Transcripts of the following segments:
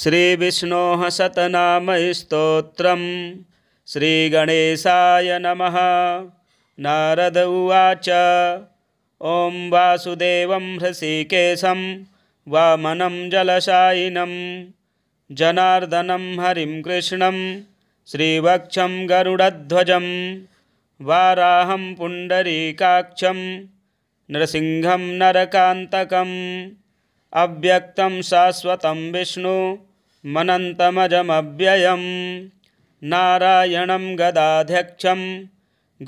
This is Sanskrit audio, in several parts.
श्रीविष्णोः सतनामस्तोत्रं श्रीगणेशाय नमः नारद उवाच ॐ वासुदेवं हृषिकेशं वामनं जलशायिनं जनार्दनं हरिं कृष्णं श्रीवक्षं गरुडध्वजं वाराहं पुण्डरीकाक्षं नृसिंहं नरकान्तकम् अव्यक्तं शाश्वतं मनन्तमजमव्ययं नारायणं गदाध्यक्षं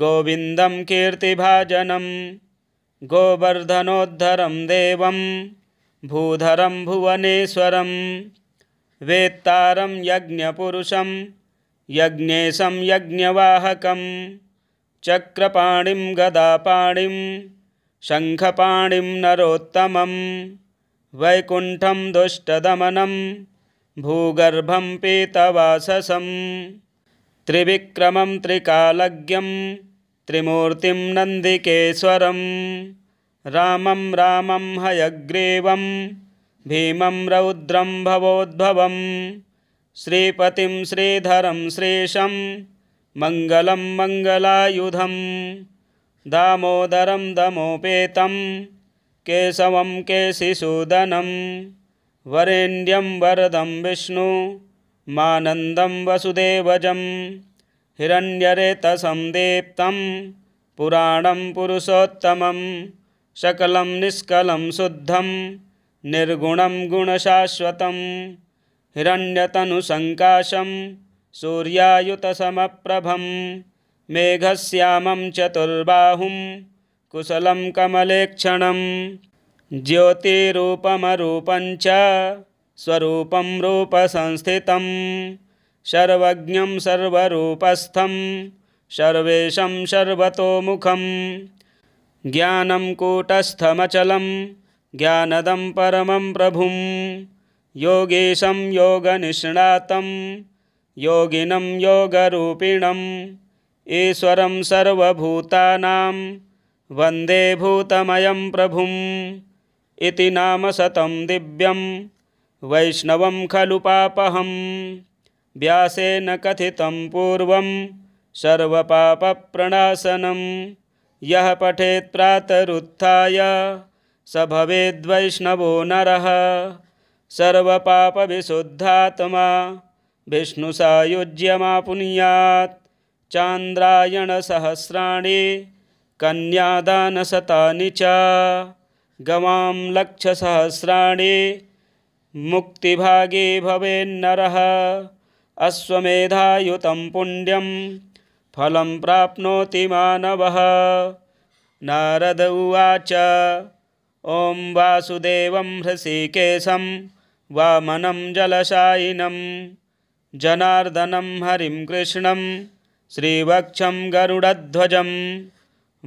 गोविन्दं कीर्तिभाजनं गोवर्धनोद्धरं देवं भूधरं भुवनेश्वरं वेत्तारं यज्ञपुरुषं यज्ञेशं यज्ञवाहकं चक्रपाणिं गदापाणिं शङ्खपाणिं नरोत्तमम् वैकुण्ठं दुष्टदमनं भूगर्भं पीतवाससं त्रिविक्रमं त्रिकालज्ञं त्रिमूर्तिं नन्दिकेश्वरं रामं रामं हयग्रीवं भीमं रौद्रं भवोद्भवं श्रीपतिं श्रीधरं श्रीशं मङ्गलं मङ्गलायुधं दामोदरं दमोपेतम् केशवं केशिसूदनं वरेण्यं वरदं विष्णु मानन्दं वसुदेवजं हिरण्यरेतसं दीप्तं पुराणं पुरुषोत्तमं सकलं निष्कलं शुद्धं निर्गुणं गुणशाश्वतं हिरण्यतनुसङ्काशं सूर्यायुतसमप्रभं मेघश्यामं चतुर्बाहुम् कुशलं कमलेक्षणं ज्योतिरूपमरूपञ्च स्वरूपं रूपसंस्थितं सर्वज्ञं सर्वरूपस्थं सर्वेशं सर्वतोमुखं ज्ञानं कूटस्थमचलं ज्ञानदं परमं प्रभुं योगेशं योगनिष्णातं योगिनं योगरूपिणम् ईश्वरं सर्वभूतानां वन्दे भूतमयं प्रभुम् इति नाम शतं दिव्यं वैष्णवं खलु पापहं व्यासेन कथितं पूर्वं सर्वपापप्रणाशनं यः पठेत्प्रातरुत्थाय स भवेद्वैष्णवो नरः सर्वपापविशुद्धात्मा विष्णुसायुज्यमापुण्यात् चान्द्रायणसहस्राणि कन्यादानशतानि च गवां लक्षसहस्राणि मुक्तिभागे भवेन्नरः अश्वमेधायुतं पुण्यं फलं प्राप्नोति मानवः नारद उवाच ॐ वासुदेवं हृषिकेशं वामनं जलशायिनं जनार्दनं हरिं कृष्णं श्रीवक्षं गरुडध्वजम्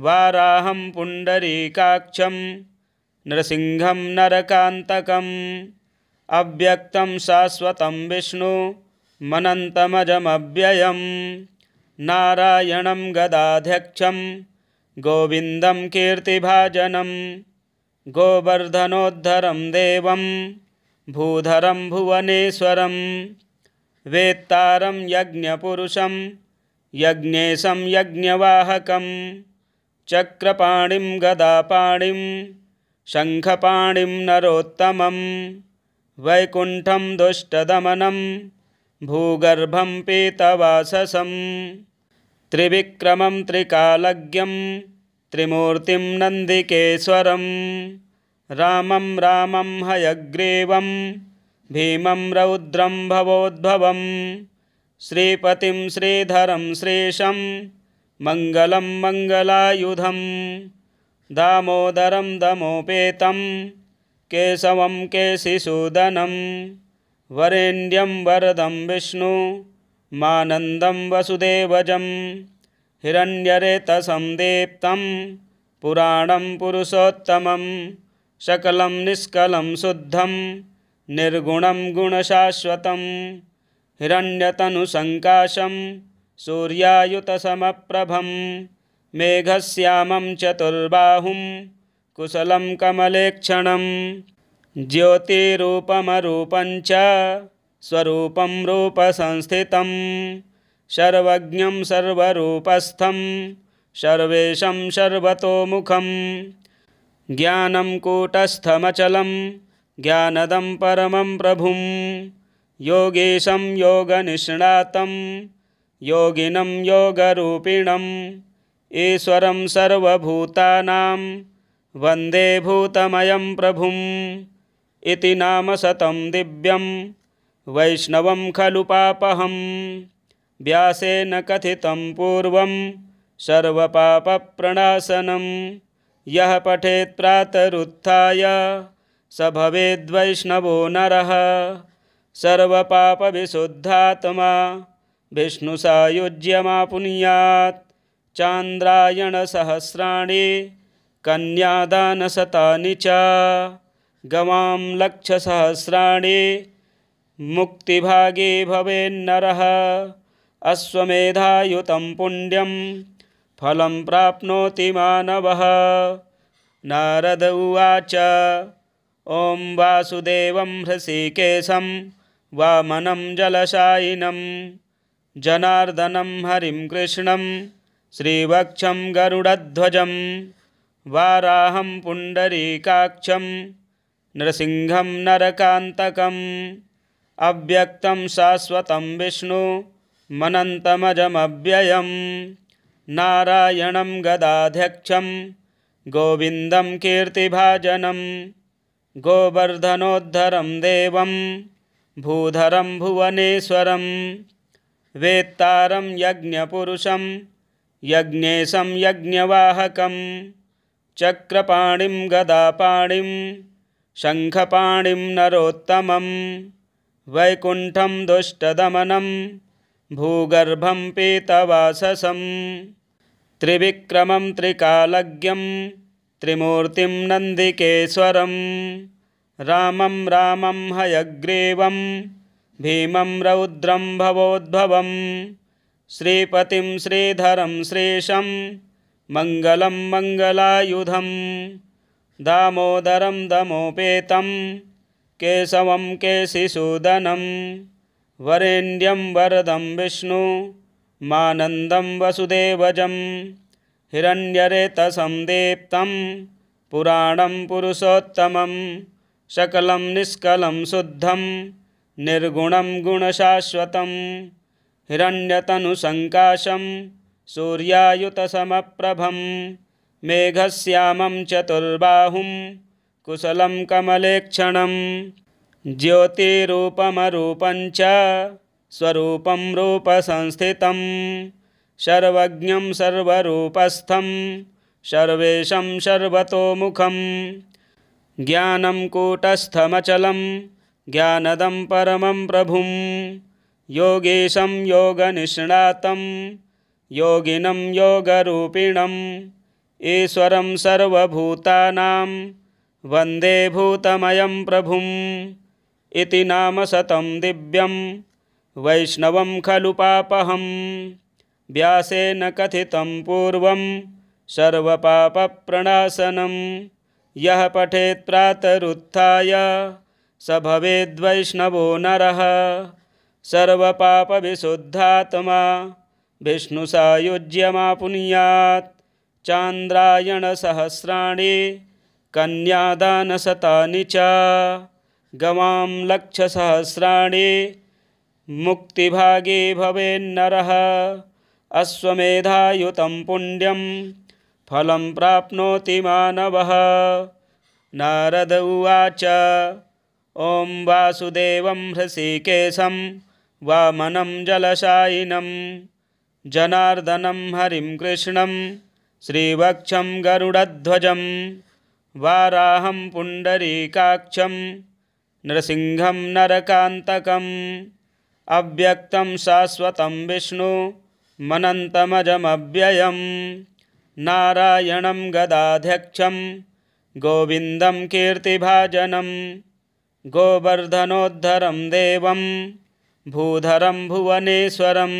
वाराहं पुण्डरीकाक्षं नृसिंहं नरकान्तकम् अव्यक्तं शाश्वतं मनन्तमजमव्ययं नारायणं गदाध्यक्षं गोविन्दं कीर्तिभाजनं गोवर्धनोद्धरं देवं भूधरं भुवनेश्वरं वेत्तारं यज्ञपुरुषं यज्ञेशं यज्ञवाहकम् चक्रपाणिं गदापाणिं शङ्खपाणिं नरोत्तमं वैकुण्ठं दुष्टदमनं भूगर्भं पीतवाससं त्रिविक्रमं त्रिकालज्ञं त्रिमूर्तिं नन्दिकेश्वरं रामं रामं हयग्रीवं भीमं रौद्रं भवोद्भवं श्रीपतिं श्रीधरं श्रीशं मङ्गलं मङ्गलायुधं दामोदरं दमोपेतं केशवं केशिसूदनं वरेण्यं वरदं मानन्दं वसुदेवजं हिरण्यरेतसं दीप्तं पुराणं पुरुषोत्तमं सकलं निष्कलं शुद्धं निर्गुणं गुणशाश्वतं हिरण्यतनुसङ्काशं सूर्यायुतसमप्रभं मेघस्यामं चतुर्बाहुं कुशलं कमलेक्षणं ज्योतिरूपमरूपं च स्वरूपं रूपसंस्थितं सर्वज्ञं सर्वरूपस्थं सर्वेशं सर्वतोमुखं ज्ञानं कूटस्थमचलं ज्ञानदं परमं प्रभुं योगेशं योगनिष्णातम् योगिनं योगरूपिणम् ईश्वरं सर्वभूतानां वन्दे भूतमयं प्रभुम् इति नाम शतं दिव्यं वैष्णवं खलु पापहं व्यासेन कथितं पूर्वं सर्वपापप्रणाशनं यः पठेत् प्रातरुत्थाय स भवेद्वैष्णवो नरः सर्वपापविशुद्धात्मा विष्णुसायुज्यमापुनीयात् चान्द्रायणसहस्राणि कन्यादानशतानि च गवां लक्षसहस्राणि मुक्तिभागी भवेन्नरः अश्वमेधायुतं पुण्यं फलं प्राप्नोति मानवः नारद उवाच ॐ वासुदेवं हृषिकेशं वामनं जलशायिनम् जनार्दनं हरिं कृष्णं श्रीवक्षं गरुडध्वजं वाराहं पुण्डरीकाक्षं नृसिंहं नरकान्तकम् अव्यक्तं शाश्वतं मनन्तमजमव्ययं नारायणं गदाध्यक्षं गोविन्दं कीर्तिभाजनं गोवर्धनोद्धरं देवं भूधरं भुवनेश्वरम् वेत्तारं यज्ञपुरुषं यज्ञेशं यज्ञवाहकं चक्रपाणिं गदापाणिं शङ्खपाणिं नरोत्तमं वैकुण्ठं दुष्टदमनं भूगर्भं पीतवाससं त्रिविक्रमं त्रिकालज्ञं त्रिमूर्तिं नन्दिकेश्वरं रामं रामं हयग्रीवम् भीमं रौद्रं भवोद्भवं श्रीपतिं श्रीधरं श्रेशं मङ्गलं मङ्गलायुधं दामोदरं दमोपेतं केशवं केशिसूदनं वरेण्यं वरदं विष्णु मानन्दं वसुदेवजं हिरण्यरेतसं दीप्तं पुराणं पुरुषोत्तमं शकलं निष्कलं शुद्धं निर्गुणं गुणशाश्वतं हिरण्यतनुसङ्काशं सूर्यायुतसमप्रभं मेघश्यामं चतुर्बाहुं कुशलं कमलेक्षणं ज्योतिरूपमरूपं च स्वरूपं रूपसंस्थितं सर्वज्ञं सर्वरूपस्थं सर्वेशं सर्वतोमुखं ज्ञानं कूटस्थमचलम् ज्ञानदं परमं प्रभुं योगेशं योगनिष्णातं योगिनं योगरूपिणम् ईश्वरं सर्वभूतानां वन्दे भूतमयं प्रभुम् इति नाम शतं दिव्यं वैष्णवं खलु पापहं व्यासेन कथितं पूर्वं सर्वपापप्रणाशनं यः पठेत् प्रातरुत्थाय स भवेद्वैष्णवो नरः सर्वपापविशुद्धात्मा विष्णुसायुज्यमापुनीयात् चान्द्रायणसहस्राणि कन्यादानशतानि च गवां लक्षसहस्राणि मुक्तिभागे भवेन्नरः अश्वमेधायुतं पुण्यं फलं प्राप्नोति मानव नारद उवाच ॐ वासुदेवं हृषिकेशं वामनं जलशायिनं जनार्दनं हरिं कृष्णं श्रीवक्षं गरुडध्वजं वाराहं पुण्डरीकाक्षं नृसिंहं नरकान्तकम् अव्यक्तं शाश्वतं मनन्तमजमव्ययं नारायणं गदाध्यक्षं गोविन्दं कीर्तिभाजनम् गोवर्धनोद्धरं देवं भूधरं भुवनेश्वरं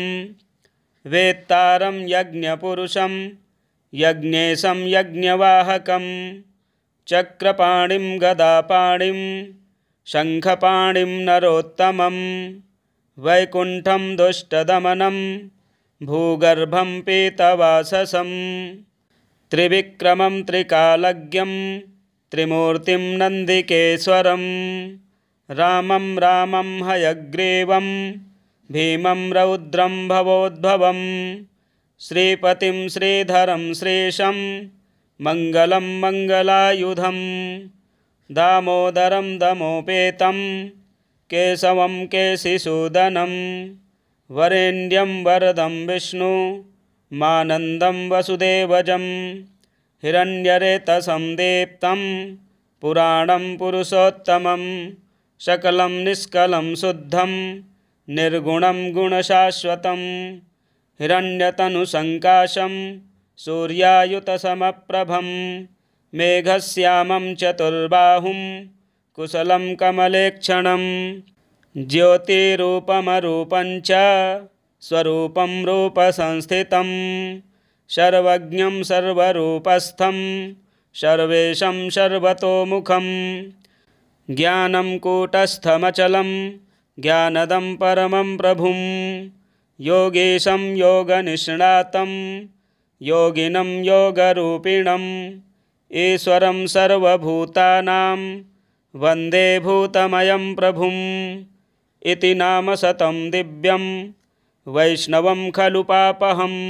वेत्तारं यज्ञपुरुषं यज्ञेशं यज्ञवाहकं चक्रपाणिं गदापाणिं शङ्खपाणिं नरोत्तमं वैकुण्ठं दुष्टदमनं भूगर्भं पीतवाससं त्रिविक्रमं त्रिकालज्ञम् त्रिमूर्तिं नन्दिकेश्वरं रामं रामं हयग्रीवं भीमं रौद्रं भवोद्भवं श्रीपतिं श्रीधरं श्रीशं मङ्गलं मङ्गलायुधं दामोदरं दमोपेतं केशवं केशिसूदनं वरेण्यं वरदं मानन्दं वसुदेवजम् हिरण्यरेतसं पुराणं पुरुषोत्तमं सकलं निष्कलं शुद्धं निर्गुणं गुणशाश्वतं हिरण्यतनुसङ्काशं सूर्यायुतसमप्रभं मेघश्यामं चतुर्बाहुं कुशलं कमलेक्षणं ज्योतिरूपमरूपञ्च स्वरूपं रूपसंस्थितम् सर्वज्ञं सर्वरूपस्थं सर्वेशं सर्वतोमुखं ज्ञानं कूटस्थमचलं ज्ञानदं परमं प्रभुं योगेशं योगनिष्णातं योगिनं योगरूपिणम् ईश्वरं सर्वभूतानां वन्दे भूतमयं प्रभुम् इति नाम सतं दिव्यं वैष्णवं खलु पापहम्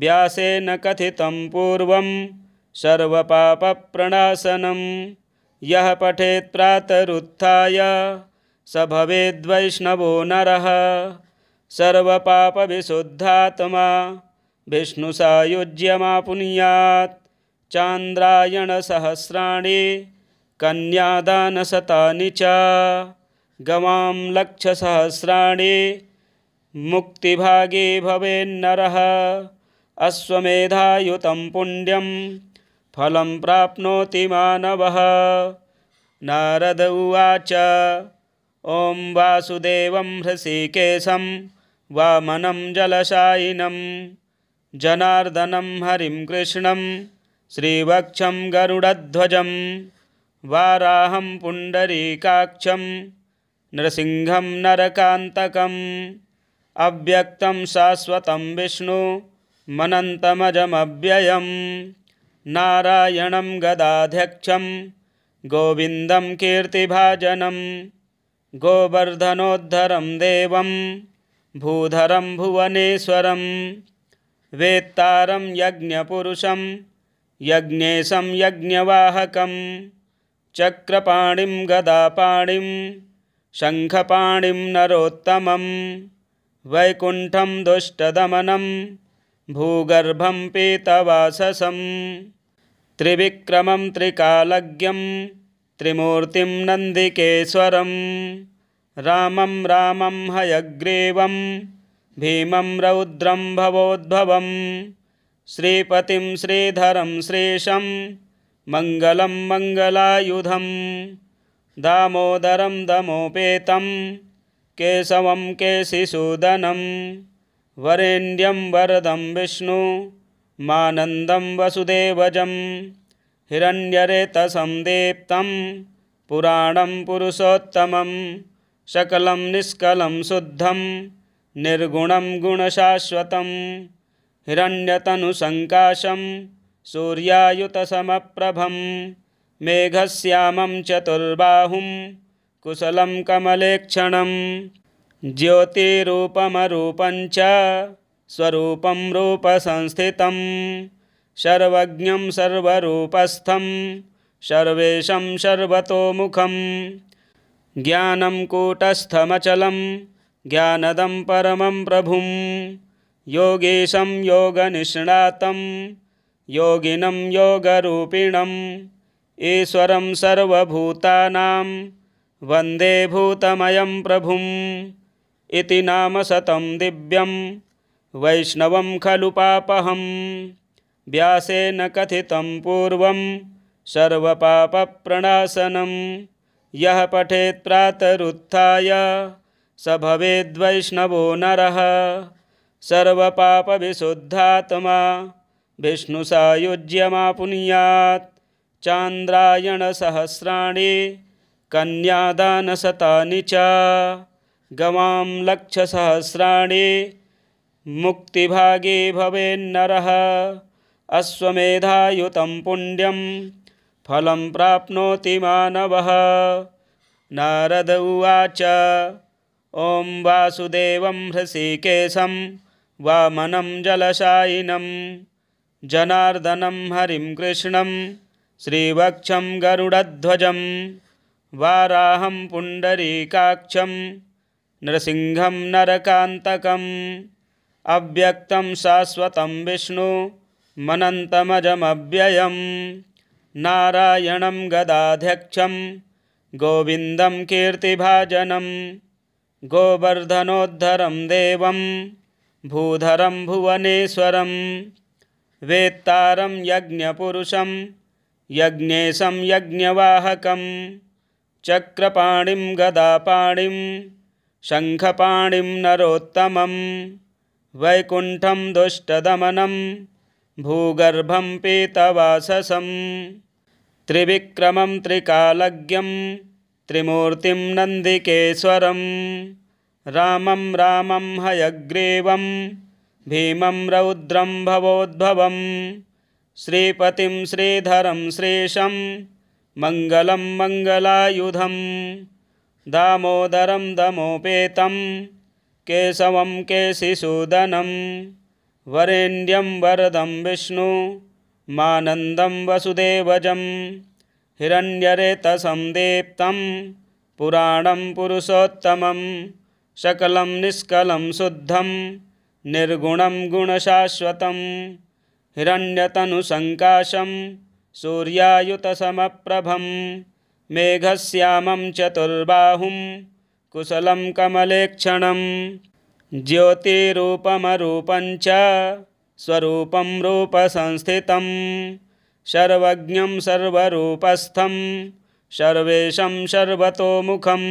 व्यासेन कथितं पूर्वं सर्वपापप्रणाशनं यः पठेत् प्रातरुत्थाय स भवेद्वैष्णवो नरः सर्वपापविशुद्धात्मा विष्णुसायुज्यमापुण्यात् चान्द्रायणसहस्राणि कन्यादानशतानि च गवां लक्षसहस्राणि मुक्तिभागे भवेन्नरः अश्वमेधायुतं पुण्यं फलं प्राप्नोति मानवः नारद उवाच ॐ वासुदेवं हृषिकेशं वामनं जलशायिनं जनार्दनं हरिं कृष्णं श्रीवक्षं गरुडध्वजं वाराहं पुण्डरीकाक्षं नृसिंहं नरकान्तकम् अव्यक्तं शाश्वतं विष्णु मनन्तमजमव्ययं नारायणं गदाध्यक्षं गोविन्दं कीर्तिभाजनं गोवर्धनोद्धरं देवं भूधरं भुवनेश्वरं वेत्तारं यज्ञपुरुषं यज्ञेशं यज्ञवाहकं चक्रपाणिं गदापाणिं शङ्खपाणिं नरोत्तमं वैकुण्ठं दुष्टदमनं भूगर्भं पीतवाससं त्रिविक्रमं त्रिकालज्ञं त्रिमूर्तिं नन्दिकेश्वरं रामं रामं हयग्रीवं भीमं रौद्रं भवोद्भवं श्रीपतिं श्रीधरं श्रीशं मङ्गलं मङ्गलायुधं दामोदरं दमोपेतं केशवं केशिसूदनम् वरेण्यं वरदं विष्णु मानन्दं वसुदेवजं। हिरण्यरेतसं दीप्तं पुराणं पुरुषोत्तमं सकलं निष्कलं शुद्धं निर्गुणं गुणशाश्वतं हिरण्यतनुसङ्काशं सूर्यायुतसमप्रभं मेघश्यामं चतुर्बाहुं कुशलं कमलेक्षणम् ज्योतिरूपमरूपं च स्वरूपं रूपसंस्थितं सर्वज्ञं सर्वरूपस्थं सर्वेशं सर्वतोमुखं ज्ञानं कूटस्थमचलं ज्ञानदं परमं प्रभुं योगेशं योगनिष्णातं योगिनं योगरूपिणम् ईश्वरं सर्वभूतानां वन्दे भूतमयं प्रभुम् इति नाम शतं दिव्यं वैष्णवं खलु पापहं व्यासेन कथितं पूर्वं सर्वपापप्रणाशनं यः पठेत् प्रातरुत्थाय स भवेद्वैष्णवो नरः सर्वपापविशुद्धात्मा विष्णुसायुज्यमापुण्यात् चान्द्रायणसहस्राणि कन्यादानशतानि च गवां लक्षसहस्राणि मुक्तिभागे भवेन्नरः अश्वमेधायुतं पुण्यं फलं प्राप्नोति मानवः नारद उवाच ॐ वासुदेवं हृषिकेशं वामनं जलशायिनं जनार्दनं हरिं कृष्णं श्रीवक्षं गरुडध्वजं वाराहं पुण्डरीकाक्षम् नृसिंहं नरकान्तकम् अव्यक्तं शाश्वतं विष्णु मनन्तमजमव्ययं नारायणं गदाध्यक्षं गोविन्दं कीर्तिभाजनं गोवर्धनोद्धरं देवं भूधरं भुवनेश्वरं वेत्तारं यज्ञपुरुषं यज्ञेशं यज्ञवाहकं चक्रपाणिं गदापाणिं शङ्खपाणिं नरोत्तमं वैकुण्ठं दुष्टदमनं भूगर्भं पीतवाससं त्रिविक्रमं त्रिकालज्ञं त्रिमूर्तिं नन्दिकेश्वरं रामं रामं हयग्रीवं भीमं रौद्रं भवोद्भवं श्रीपतिं श्रीधरं श्रीशं मङ्गलं मङ्गलायुधम् दामोदरं दमोपेतं केशवं केशिसूदनं वरेण्यं वरदं मानन्दं वसुदेवजं हिरण्यरेतसं दीप्तं पुराणं पुरुषोत्तमं शकलं निष्कलं शुद्धं निर्गुणं गुणशाश्वतं हिरण्यतनुसङ्काशं सूर्यायुतसमप्रभम् मेघश्यामं चतुर्बाहुं कुशलं कमलेक्षणं ज्योतिरूपमरूपं च स्वरूपं रूपसंस्थितं सर्वज्ञं सर्वरूपस्थं सर्वेशं सर्वतोमुखं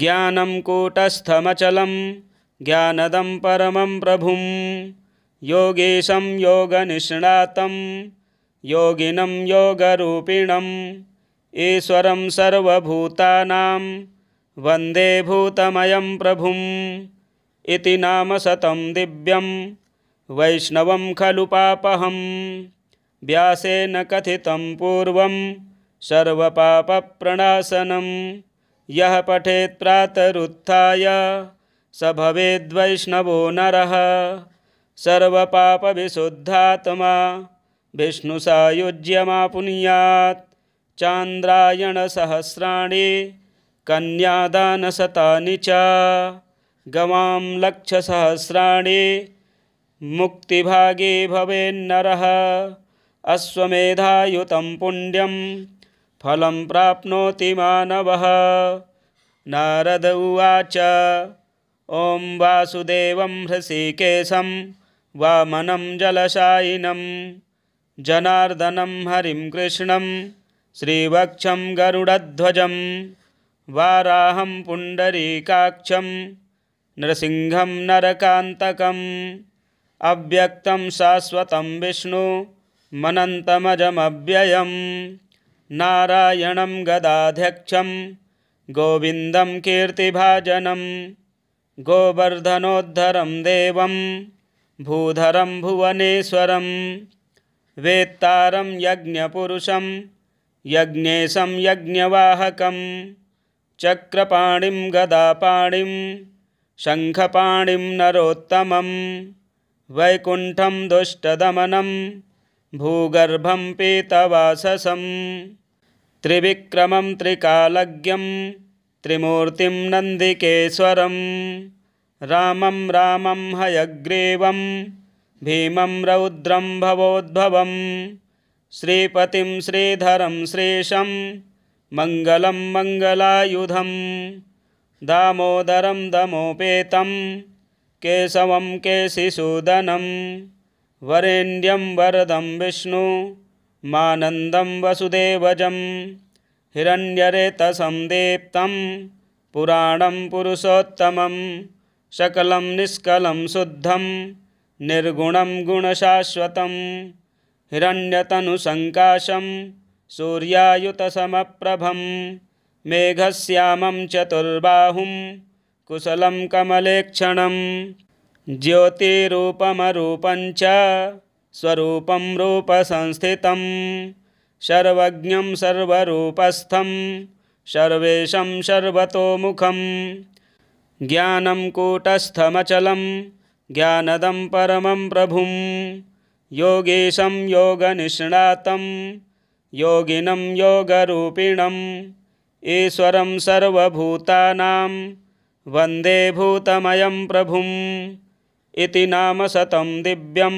ज्ञानं कूटस्थमचलं ज्ञानदं परमं प्रभुं योगेशं योगनिष्णातं योगिनं योगरूपिणम् ईश्वरं सर्वभूतानां वन्दे भूतमयं प्रभुम् इति नाम शतं दिव्यं वैष्णवं खलु पापहं व्यासेन कथितं पूर्वं सर्वपापप्रणाशनं यः पठेत् प्रातरुत्थाय स भवेद्वैष्णवो नरः सर्वपापविशुद्धात्मा विष्णुसायुज्यमापुनीयात् चान्द्रायणसहस्राणि कन्यादानशतानि च गवां लक्षसहस्राणि मुक्तिभागे भवेन्नरः अश्वमेधायुतं पुण्यं फलं प्राप्नोति मानवः नारद उवाच ॐ वासुदेवं हृषिकेशं वामनं जलशायिनं जनार्दनं हरिं कृष्णं श्रीवक्षं गरुडध्वजं वाराहं पुण्डरीकाक्षं नृसिंहं नरकान्तकम् अव्यक्तं शाश्वतं मनन्तमजमव्ययं नारायणं गदाध्यक्षं गोविन्दं कीर्तिभाजनं गोवर्धनोद्धरं देवं भूधरं भुवनेश्वरं वेत्तारं यज्ञपुरुषं यज्ञे संयज्ञवाहकं चक्रपाणिं गदापाणिं शङ्खपाणिं नरोत्तमं वैकुण्ठं दुष्टदमनं भूगर्भं पीतवाससं त्रिविक्रमं त्रिकालज्ञं त्रिमूर्तिं नन्दिकेश्वरं रामं रामं हयग्रीवं भीमं रौद्रं भवोद्भवम् श्रीपतिं श्रीधरं श्रीशं मङ्गलं मङ्गलायुधं दामोदरं दमोपेतं केशवं केशिसूदनं वरेण्यं वरदं विष्णु। मानन्दं वसुदेवजं। हिरण्यरेतसं दीप्तं पुराणं पुरुषोत्तमं शकलं निष्कलं शुद्धं निर्गुणं गुणशाश्वतम् हिरण्यतनुसङ्काशं सूर्यायुतसमप्रभं मेघश्यामं चतुर्बाहुं कुशलं कमलेक्षणं ज्योतिरूपमरूपं च स्वरूपं रूपसंस्थितं सर्वज्ञं सर्वरूपस्थं सर्वेशं सर्वतोमुखं ज्ञानं कूटस्थमचलं ज्ञानदं परमं प्रभुम् योगीशं योगनिष्णातं योगिनं योगरूपिणम् ईश्वरं सर्वभूतानां वन्दे भूतमयं प्रभुम् इति नाम शतं दिव्यं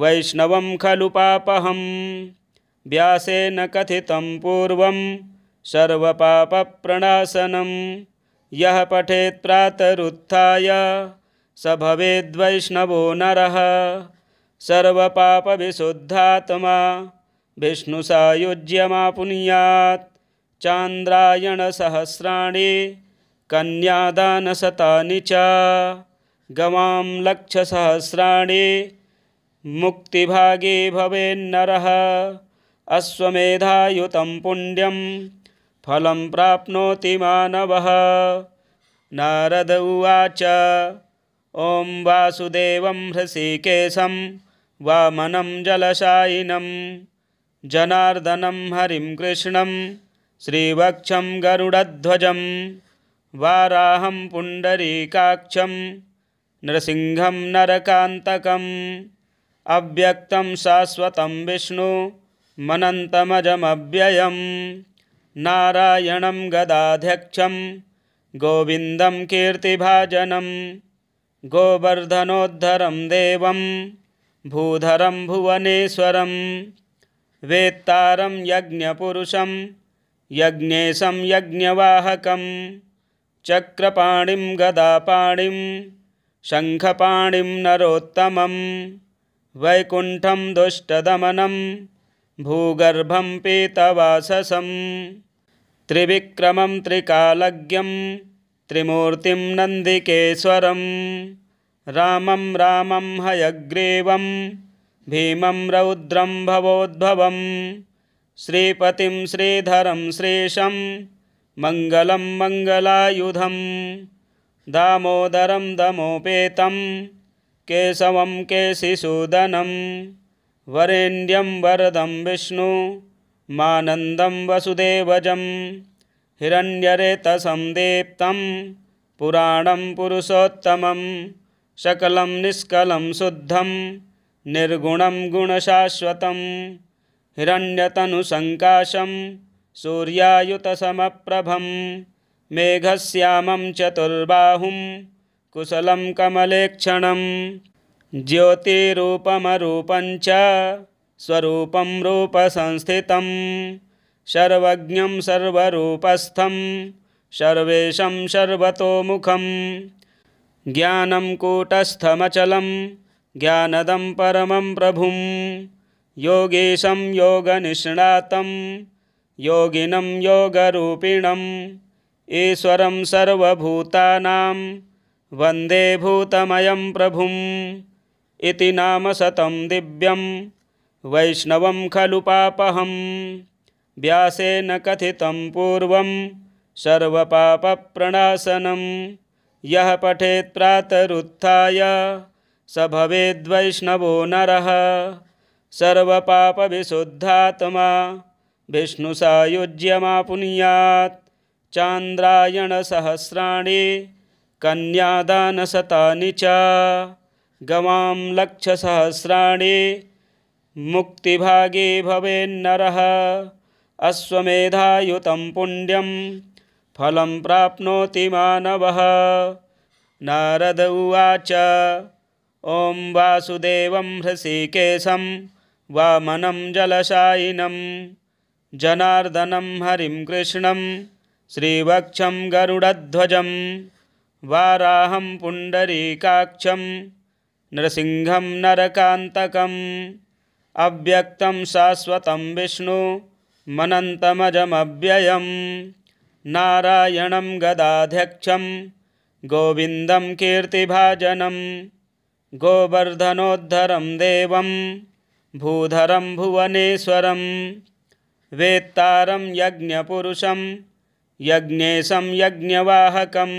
वैष्णवं खलु पापहं व्यासेन कथितं पूर्वं सर्वपापप्रणाशनं यः पठेत् प्रातरुत्थाय स भवेद्वैष्णवो नरः सर्वपापविशुद्धात्मा विष्णुसायुज्यमापुनीयात् चान्द्रायणसहस्राणि कन्यादानशतानि च गवां लक्षसहस्राणि मुक्तिभागी भवेन्नरः अश्वमेधायुतं पुण्यं फलं प्राप्नोति मानवः नारद उवाच ॐ वासुदेवं हृषिकेशं वामनं जलशायिनं जनार्दनं हरिं कृष्णं श्रीवक्षं गरुडध्वजं वाराहं पुण्डरीकाक्षं नृसिंहं नरकान्तकम् अव्यक्तं शाश्वतं विष्णु मनन्तमजमव्ययं नारायणं गदाध्यक्षं गोविन्दं कीर्तिभाजनं गोवर्धनोद्धरं देवम् भूधरं भुवनेश्वरं वेत्तारं यज्ञपुरुषं यज्ञेशं यज्ञवाहकं चक्रपाणिं गदापाणिं शङ्खपाणिं नरोत्तमं वैकुण्ठं दुष्टदमनं भूगर्भं पीतवाससं त्रिविक्रमं त्रिकालज्ञं त्रिमूर्तिं नन्दिकेश्वरम् रामं रामं हयग्रीवं भीमं रौद्रं भवोद्भवं श्रीपतिं श्रीधरं श्रीशं मङ्गलं मङ्गलायुधं दामोदरं दमोपेतं केशवं केशिसूदनं वरेण्यं वरदं मानन्दं वसुदेवजं। हिरण्यरेतसं दीप्तं पुराणं पुरुषोत्तमम् शकलं निष्कलं शुद्धं निर्गुणं गुणशाश्वतं हिरण्यतनुसङ्काशं सूर्यायुतसमप्रभं मेघश्यामं चतुर्बाहुं कुशलं कमलेक्षणं ज्योतिरूपमरूपं च स्वरूपं रूपसंस्थितं सर्वज्ञं सर्वरूपस्थं सर्वेशं सर्वतोमुखम् ज्ञानं कूटस्थमचलं ज्ञानदं परमं प्रभुं योगेशं योगनिष्णातं योगिनं योगरूपिणम् ईश्वरं सर्वभूतानां वन्दे भूतमयं प्रभुम् इति नाम शतं दिव्यं वैष्णवं खलु पापहं व्यासेन कथितं पूर्वं सर्वपापप्रणाशनम् यः पठेत् प्रातरुत्थाय स भवेद्वैष्णवो नरः सर्वपापविशुद्धात्मा विष्णुसायुज्यमापुनीयात् चान्द्रायणसहस्राणि कन्यादानशतानि च गवां लक्षसहस्राणि मुक्तिभागे भवेन्नरः अश्वमेधायुतं पुण्यम् फलं प्राप्नोति मानवः नारद उवाच ॐ वासुदेवं हृषिकेशं वामनं जलशायिनं जनार्दनं हरिं कृष्णं श्रीवक्षं गरुडध्वजं वाराहं पुण्डरीकाक्षं नृसिंहं नरकान्तकम् अव्यक्तं शाश्वतं विष्णु मनन्तमजमव्ययम् नारायणं गदाध्यक्षं गोविन्दं कीर्तिभाजनं गोवर्धनोद्धरं देवं भूधरं भुवनेश्वरं वेत्तारं यज्ञपुरुषं यज्ञेशं यज्ञवाहकं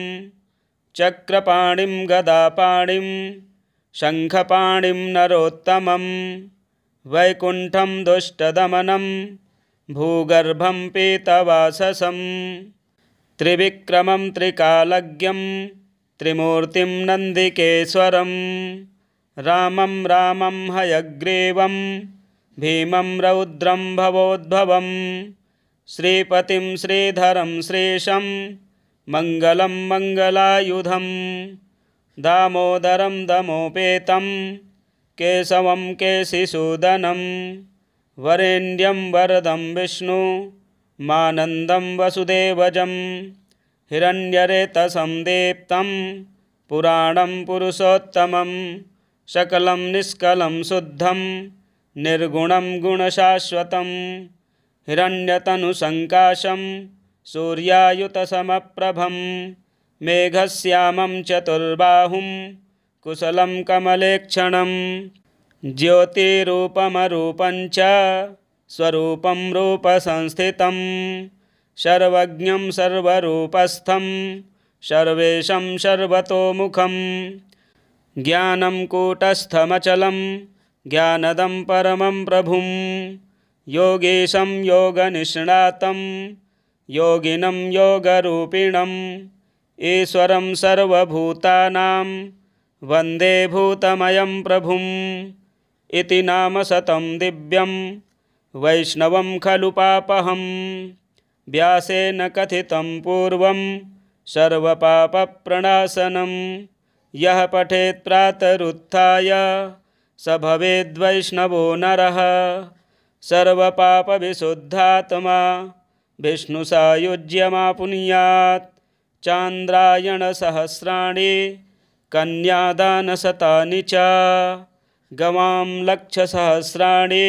चक्रपाणिं गदापाणिं शङ्खपाणिं नरोत्तमं वैकुण्ठं दुष्टदमनं भूगर्भं पीतवाससं त्रिविक्रमं त्रिकालज्ञं त्रिमूर्तिं नन्दिकेश्वरं रामं रामं हयग्रीवं भीमं रौद्रं भवोद्भवं श्रीपतिं श्रीधरं श्रीशं मङ्गलं मङ्गलायुधं दामोदरं दमोपेतं केशवं केशिसूदनं वरेण्यं वरदं विष्णु मानन्दं वसुदेवजम्, हिरण्यरेतसं दीप्तं पुराणं पुरुषोत्तमं सकलं निष्कलं शुद्धं निर्गुणं गुणशाश्वतं हिरण्यतनुसङ्काशं सूर्यायुतसमप्रभं मेघश्यामं चतुर्बाहुं कुशलं कमलेक्षणं ज्योतिरूपमरूपञ्च स्वरूपं रूपसंस्थितं सर्वज्ञं सर्वरूपस्थं सर्वेशं सर्वतोमुखं ज्ञानं कूटस्थमचलं ज्ञानदं परमं प्रभुं योगेशं योगनिष्णातं योगिनं योगरूपिणम् ईश्वरं सर्वभूतानां वन्दे भूतमयं प्रभुम् इति नाम शतं दिव्यम् वैष्णवं खलु पापहं व्यासेन कथितं पूर्वं सर्वपापप्रणाशनं यः पठेत् प्रातरुत्थाय स भवेद्वैष्णवो नरः सर्वपापविशुद्धात्मा विष्णुसायुज्यमापुण्यात् चान्द्रायणसहस्राणि कन्यादानशतानि च गवां लक्षसहस्राणि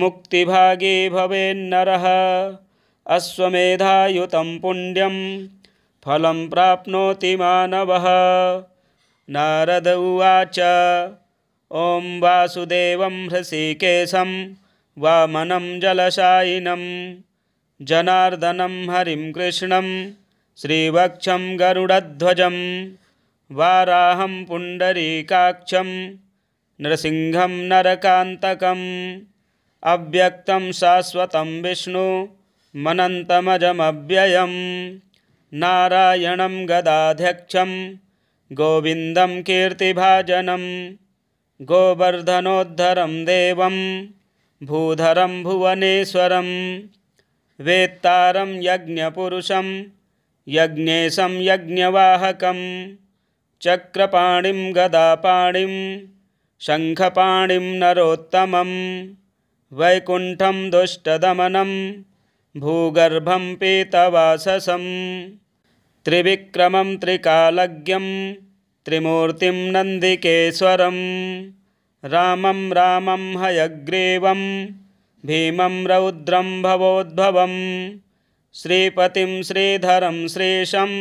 मुक्तिभागी भवेन्नरः अश्वेधा पुण्यम फल प्राप्नोति मानव नारद उवाच ओं वासुदेव हृषिकेशं वामनं जलशायिनं जनार्दनं हरिं कृष्ण श्रीवक्षं गरुडध्वजं वाराहं पुण्डरीकाक्षं नृसिंहं नरकान्तकम् अव्यक्तं शाश्वतं मनन्तमजमव्ययं नारायणं गदाध्यक्षं गोविन्दं कीर्तिभाजनं गोवर्धनोद्धरं देवं भूधरं भुवनेश्वरं वेत्तारं यज्ञपुरुषं यज्ञेशं यज्ञवाहकं चक्रपाणिं गदापाणिं शङ्खपाणिं नरोत्तमम् वैकुण्ठं दुष्टदमनं भूगर्भं पीतवाससं त्रिविक्रमं त्रिकालज्ञं त्रिमूर्तिं नन्दिकेश्वरं रामं रामं हयग्रीवं भीमं रौद्रं भवोद्भवं श्रीपतिं श्रीधरं श्रीशं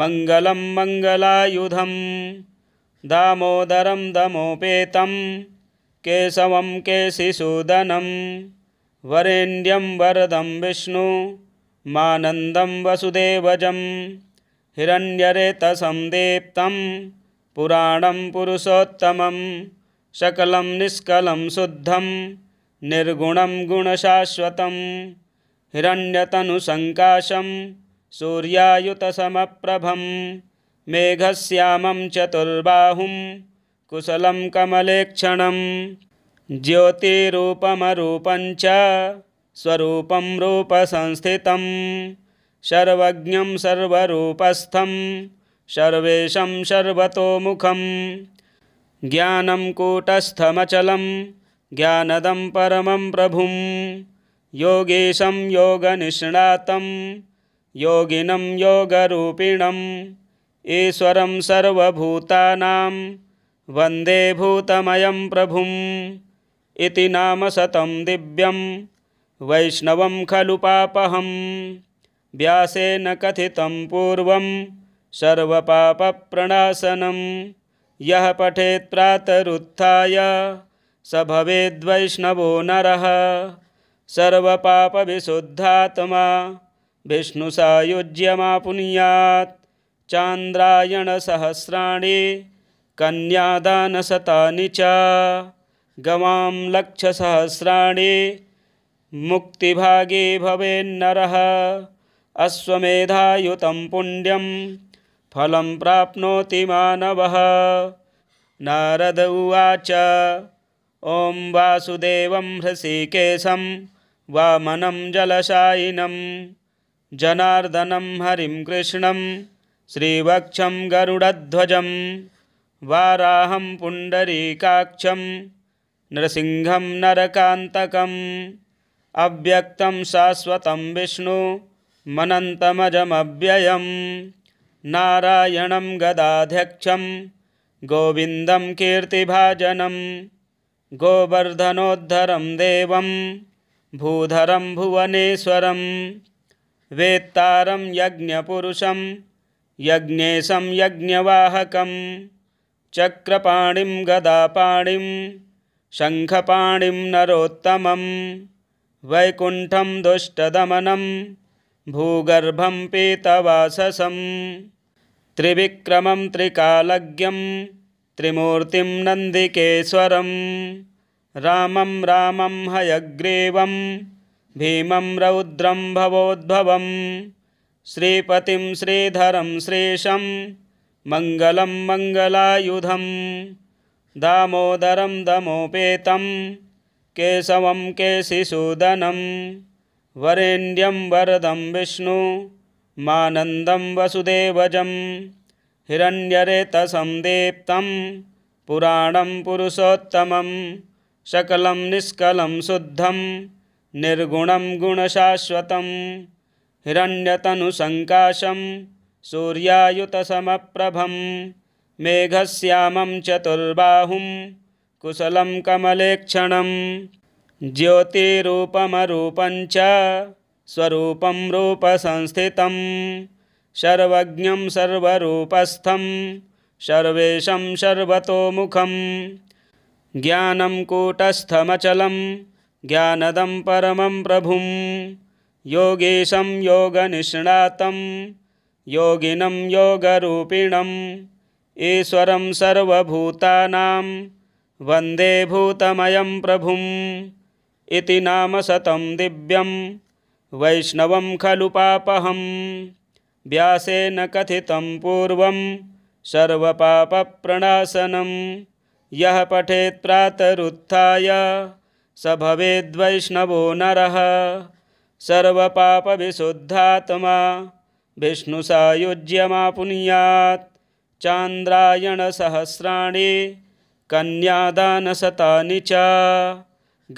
मङ्गलं मङ्गलायुधं दामोदरं दमोपेतम् केशवं केशिसूदनं वरेण्यं वरदं विष्णु मानन्दं वसुदेवजं। हिरण्यरेतसं दीप्तं पुराणं पुरुषोत्तमं सकलं निष्कलं शुद्धं निर्गुणं गुणशाश्वतं हिरण्यतनुसङ्काशं सूर्यायुतसमप्रभं मेघश्यामं चतुर्बाहुम् कुशलं कमलेक्षणं ज्योतिरूपमरूपञ्च स्वरूपं रूपसंस्थितं सर्वज्ञं सर्वरूपस्थं सर्वेशं सर्वतोमुखं ज्ञानं कूटस्थमचलं ज्ञानदं परमं प्रभुं योगेशं योगनिष्णातं योगिनं योगरूपिणम् ईश्वरं सर्वभूतानां वन्दे भूतमयं प्रभुम् इति सतम दिव्यं वैष्णवं खलु पापहं व्यासेन कथितं पूर्वं सर्वपापप्रणाशनं यः पठेत् प्रातरुत्थाय स भवेद्वैष्णवो नरः सर्वपापविशुद्धात्मा विष्णुसायुज्यमापुन्यात् चान्द्रायणसहस्राणि कन्यादानशतानि च गवां लक्षसहस्राणि मुक्तिभागे भवेन्नरः अश्वमेधायुतं पुण्यं फलं प्राप्नोति मानवः नारद उवाच ॐ वासुदेवं हृषिकेशं वामनं जलशायिनं जनार्दनं हरिं कृष्णं श्रीवक्षं गरुडध्वजम् वाराहं पुण्डरीकाक्षं नृसिंहं नरकान्तकम् अव्यक्तं शाश्वतं मनन्तमजमव्ययं नारायणं गदाध्यक्षं गोविन्दं कीर्तिभाजनं गोवर्धनोद्धरं देवं भूधरं भुवनेश्वरं वेत्तारं यज्ञपुरुषं यज्ञेशं यज्ञवाहकम् चक्रपाणिं गदापाणिं शङ्खपाणिं नरोत्तमं वैकुण्ठं दुष्टदमनं भूगर्भं पीतवाससं त्रिविक्रमं त्रिकालज्ञं त्रिमूर्तिं नन्दिकेश्वरं रामं रामं हयग्रीवं भीमं रौद्रं भवोद्भवं श्रीपतिं श्रीधरं श्रीशं मङ्गलं मङ्गलायुधं दामोदरं दमोपेतं केशवं केशिसूदनं वरेण्यं वरदं मानन्दं वसुदेवजं हिरण्यरेतसं दीप्तं पुराणं पुरुषोत्तमं शकलं निष्कलं शुद्धं निर्गुणं गुणशाश्वतं हिरण्यतनुसङ्काशं सूर्यायुतसमप्रभं मेघश्यामं चतुर्बाहुं कुशलं कमलेक्षणं ज्योतिरूपमरूपं च स्वरूपं रूपसंस्थितं सर्वज्ञं सर्वरूपस्थं सर्वेशं सर्वतोमुखं ज्ञानं कूटस्थमचलं ज्ञानदं परमं प्रभुं योगेशं योगनिष्णातम् योगिनं योगरूपिणम् ईश्वरं सर्वभूतानां वन्दे भूतमयं प्रभुम् इति नाम शतं दिव्यं वैष्णवं खलु पापहं व्यासेन कथितं पूर्वं सर्वपापप्रणाशनं यः पठेत् प्रातरुत्थाय स भवेद्वैष्णवो नरः सर्वपापविशुद्धात्मा विष्णुसायुज्यमापुनीयात् चान्द्रायणसहस्राणि कन्यादानशतानि च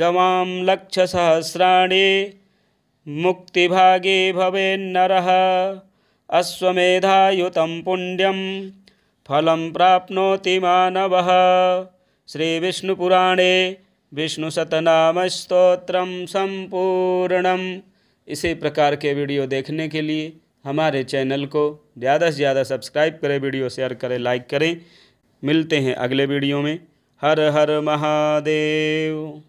गवां लक्षसहस्राणि मुक्तिभागे भवेन्नरः अश्वमेधायुतं पुण्यम फल प्राप्नोति विष्णुपुराणे विष्णुशतनाम स्त्रोत्र संपूर्णम इसी प्रकार के वीडियो देखने के लिए हमारे चैनल को ज़्यादा से ज़्यादा सब्सक्राइब करें वीडियो शेयर करें लाइक करें मिलते हैं अगले वीडियो में हर हर महादेव